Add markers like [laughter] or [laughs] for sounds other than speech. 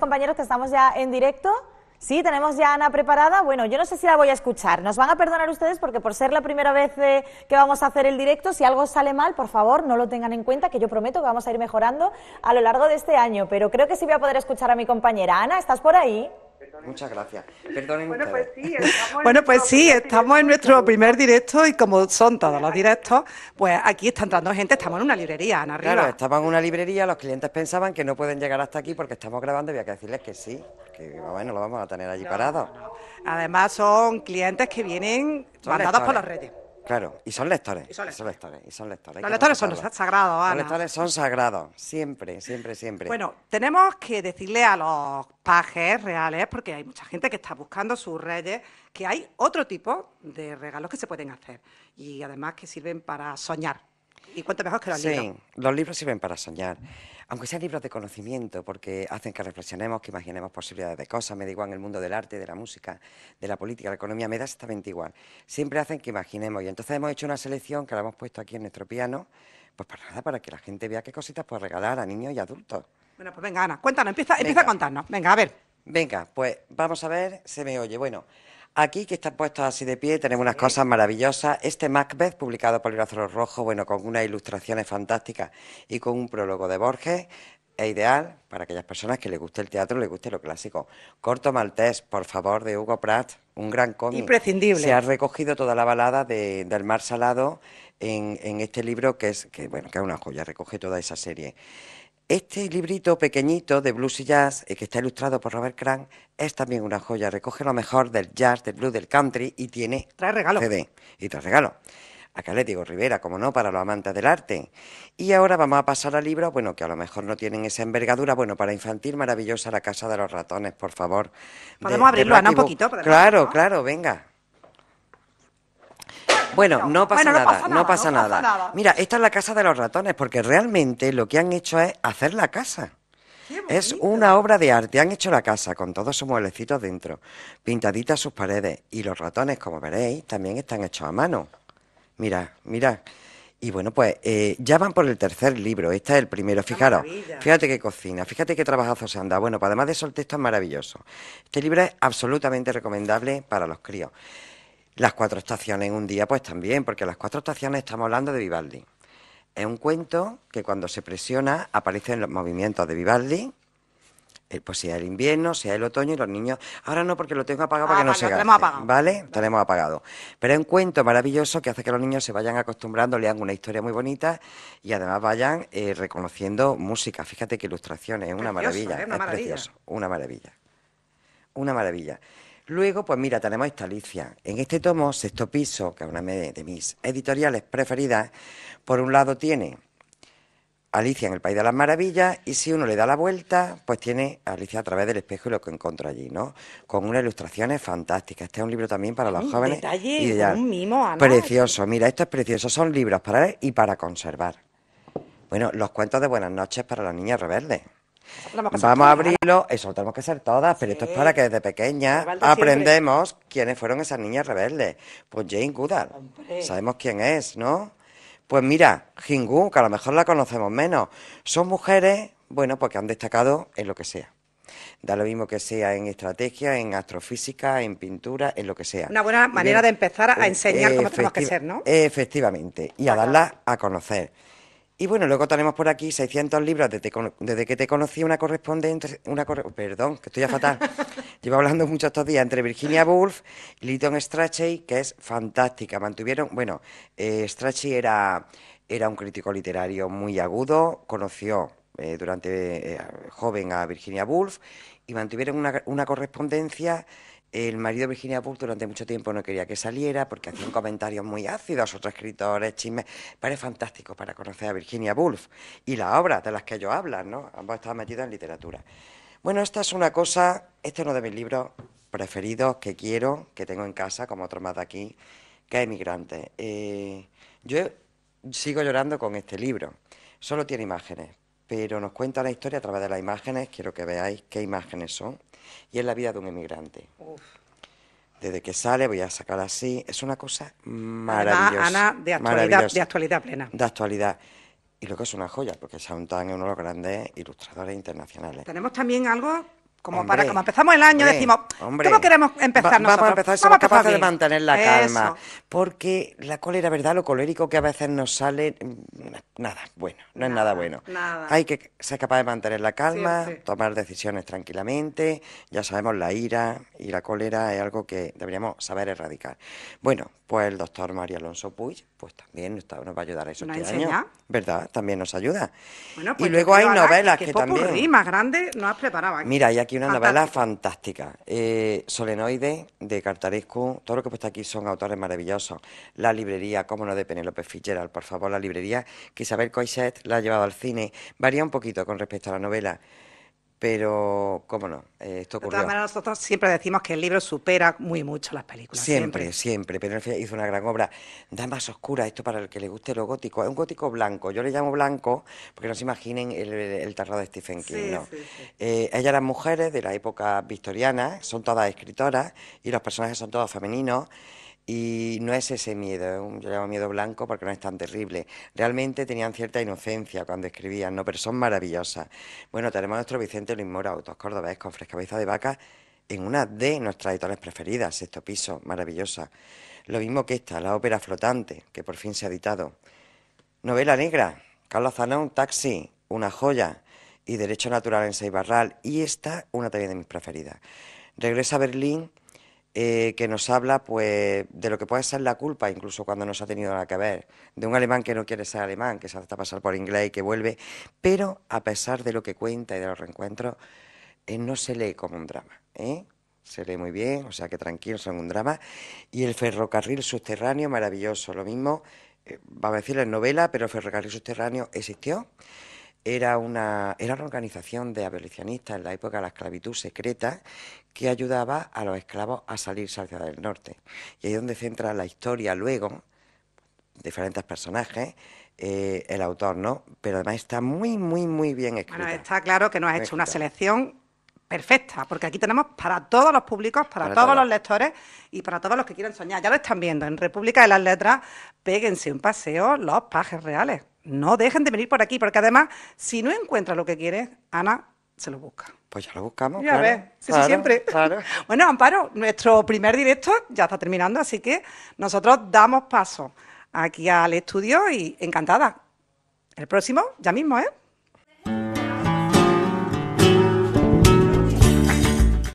compañeros, que estamos ya en directo. Sí, tenemos ya Ana preparada. Bueno, yo no sé si la voy a escuchar. Nos van a perdonar ustedes porque por ser la primera vez eh, que vamos a hacer el directo, si algo sale mal, por favor, no lo tengan en cuenta, que yo prometo que vamos a ir mejorando a lo largo de este año. Pero creo que sí voy a poder escuchar a mi compañera. Ana, ¿estás por ahí? Muchas gracias. Perdonen bueno, pues sí, estamos, en nuestro pues primer directo y como son todos los directos, pues aquí están entrando gente, estamos en una librería, Ana Claro, estamos en una librería, los clientes pensaban que no pueden llegar hasta aquí porque estamos grabando y había que decirles que sí, que bueno, lo vamos a tener allí parado. Además son clientes que vienen mandados por las redes. Claro, y son lectores. son lectores. Y son lectores, Los lectores son sagrados, Ana. Los lectores son sagrados, siempre, siempre, siempre. Bueno, tenemos que decirle a los pajes reales, porque hay mucha gente que está buscando sus reyes, que hay otro tipo de regalos que se pueden hacer y además que sirven para soñar. Y cuánto mejor que los sí, los libros sirven para soñar, aunque sean libros de conocimiento, porque hacen que reflexionemos, que imaginemos posibilidades de cosas, me da igual en el mundo del arte, de la música, de la política, de la economía, me da exactamente igual. Siempre hacen que imaginemos y entonces hemos hecho una selección que la hemos puesto aquí en nuestro piano, pues para nada, para que la gente vea qué cositas puede regalar a niños y adultos. Bueno, pues venga, Ana, cuéntanos, empieza, empieza a contarnos. Venga, a ver. Venga, pues vamos a ver, se me oye. Bueno, Aquí, que está puesto así de pie, tenemos unas cosas maravillosas. Este Macbeth, publicado por brazo Rojo, bueno, con unas ilustraciones fantásticas y con un prólogo de Borges, es ideal para aquellas personas que les guste el teatro, les guste lo clásico. Corto Maltés, por favor, de Hugo Pratt, un gran cómic. Imprescindible. Se ha recogido toda la balada del Mar Salado en, en, este libro, que es, que, bueno, que es una joya, recoge toda esa serie. Este librito pequeñito de blues y jazz, eh, que está ilustrado por Robert Crank, es también una joya. Recoge lo mejor del jazz, del blues, del country y tiene. Trae regalo. CD. Y trae regalos. Acá le digo Rivera, como no, para los amantes del arte. Y ahora vamos a pasar al libros, bueno, que a lo mejor no tienen esa envergadura. Bueno, para infantil, maravillosa La Casa de los Ratones, por favor. Podemos abrirlo, Ana, un poquito. Claro, claro, venga. Bueno, no pasa, nada, no pasa, nada. Mira, esta es la casa de los ratones, porque realmente lo que han hecho es hacer la casa. Es una obra de arte. Han hecho la casa con todos sus mueblecitos dentro, pintaditas sus paredes. Y los ratones, como veréis, también están hechos a mano. Mira, mira. Y bueno, pues eh, ya van por el tercer libro. Este es el primero. Fijaros, fíjate qué cocina, fíjate qué trabajazo se anda. Bueno, pues además de eso, el texto es maravilloso. Este libro es absolutamente recomendable para los críos. Las cuatro estaciones en un día, pues también, porque las cuatro estaciones estamos hablando de Vivaldi. Es un cuento que cuando se presiona aparecen los movimientos de Vivaldi, pues sea el invierno, sea el otoño y los niños. Ahora no, porque lo tengo apagado porque para que no ah, se gaste. apagado. ¿Vale? Tenemos apagado. Pero es un cuento maravilloso que hace que los niños se vayan acostumbrando, lean una historia muy bonita y además vayan eh, reconociendo música. Fíjate qué ilustraciones, es una maravilla. ¿eh? es maravilla. precioso, una maravilla. Una maravilla. Luego, pues mira, tenemos esta Alicia. En este tomo, Sexto Piso, que es una de mis editoriales preferidas, por un lado tiene Alicia en el País de las Maravillas y si uno le da la vuelta, pues tiene a Alicia a través del espejo y lo que encuentra allí, ¿no? Con unas ilustraciones fantásticas. Este es un libro también para los un jóvenes. Detalle, un mimo, Ana. Precioso, mira, esto es precioso. Son libros para leer y para conservar. Bueno, los cuentos de buenas noches para la niña rebelde. Vamos a abrirlo, eso lo tenemos que ser todas, pero esto es para que desde pequeña aprendemos quiénes fueron esas niñas rebeldes. Pues Jane Goodall, sabemos quién es, ¿no? Pues mira, Jingu, que a lo mejor la conocemos menos, son mujeres, bueno, porque pues han destacado en lo que sea. Da lo mismo que sea en estrategia, en astrofísica, en pintura, en lo que sea. Una buena manera de empezar a eh, enseñar cómo tenemos que ser, ¿no? Efectivamente, y a darla a conocer. Y bueno, luego tenemos por aquí 600 libros desde, que te conocí, una correspondiente, una perdón, que estoy ya fatal. [laughs] Llevo hablando mucho estos días entre Virginia Woolf y Lytton Strachey, que es fantástica. Mantuvieron, bueno, eh, Strachey era, era un crítico literario muy agudo, conoció eh, durante eh, joven a Virginia Woolf y mantuvieron una, correspondencia el marido de Virginia Woolf durante mucho tiempo no quería que saliera porque hacían comentarios muy ácidos, otros escritores, chismes. Parece fantástico para conocer a Virginia Woolf y las obras de las que ellos hablan, ¿no? Ambos estaban metidos en literatura. Bueno, esta es una cosa, este es uno de mis libros preferidos que quiero, que tengo en casa, como otro más de aquí, que es Emigrante. Eh, yo sigo llorando con este libro. Solo tiene imágenes, pero nos cuenta la historia a través de las imágenes, quiero que veáis qué imágenes son, y es la vida de un emigrante. Desde que sale, voy a sacar así, es una cosa maravillosa. de actualidad, de actualidad plena. De actualidad. Y lo que es una joya, porque se es uno de los grandes ilustradores internacionales. Tenemos también algo como para como empezamos el año decimos cómo queremos empezar nosotros vamos a empezar somos capaces de mantener la calma porque la cólera verdad lo colérico que a veces nos sale mm, nada bueno no es nada bueno hay que ser capaz de mantener la calma tomar decisiones tranquilamente ya sabemos la ira y la cólera es algo que deberíamos saber erradicar bueno pues el doctor María Alonso Puig, pues también nos, va a ayudar a eso. ¿Nos este enseña? ¿Verdad? También nos ayuda. y pues, luego hay novelas que, que también... más grande no has preparado aquí. Mira, hay aquí una novela fantástica. Eh, Solenoide, de Cartarescu. Todo lo que he puesto aquí son autores maravillosos. La librería, cómo no, de Penélope Fitzgerald, por favor, la librería que Isabel Coixet la ha llevado al cine. Varía un poquito con respecto a la novela. Pero, cómo no, eh, esto ocurrió. De todas maneras, nosotros siempre decimos que el libro supera muy mucho las películas. Siempre, siempre. Pero hizo una gran obra. Damas oscuras, esto para el que le guste lo gótico. Es un gótico blanco. Yo le llamo blanco porque no se imaginen el, el tarro de Stephen King. Sí, ¿no? sí, eh, ellas eran mujeres de la época victoriana, son todas escritoras y los personajes son todos femeninos. Y no es ese miedo, ¿eh? yo llamo miedo blanco porque no es tan terrible. Realmente tenían cierta inocencia cuando escribían, no, pero son maravillosas. Bueno, tenemos a nuestro Vicente Luis Mora, autos cordobés, con frescabeza de vaca, en una de nuestras editoriales preferidas, sexto piso, maravillosa. Lo mismo que esta, la ópera flotante, que por fin se ha editado. Novela negra, Carlos Zanón, Taxi, una joya, y Derecho Natural en Seibarral, y esta, una también de mis preferidas. Regresa a Berlín eh, que nos habla pues, de lo que puede ser la culpa, incluso cuando no se ha tenido nada que ver, de un alemán que no quiere ser alemán, que se hace pasar por inglés y que vuelve, pero a pesar de lo que cuenta y de los reencuentros, eh, no se lee como un drama. ¿eh? se lee muy bien, o sea que tranquilo son un drama. Y el ferrocarril subterráneo, maravilloso, lo mismo, va vamos a decir en novela, pero el ferrocarril subterráneo existió era una, era una organización de abolicionistas en la época de la esclavitud secreta que ayudaba a los esclavos a salirse hacia del norte. Y ahí es donde centra la historia luego, diferentes personajes, eh, el autor, ¿no? Pero además está muy, muy, muy bien escrito. Bueno, está claro que nos ha hecho una selección perfecta, porque aquí tenemos para todos los públicos, para, todos, los lectores y para todos los que quieran soñar. Ya lo están viendo en República de las Letras, péguense un paseo los pajes reales no dejen de venir por aquí, porque además, si no encuentra lo que quieres, Ana se lo busca. Pues ya lo buscamos. Ya ves, sí, siempre. [laughs] bueno, Amparo, nuestro primer directo ya está terminando, así que nosotros damos paso aquí al estudio y encantada. El próximo, ya mismo, ¿eh?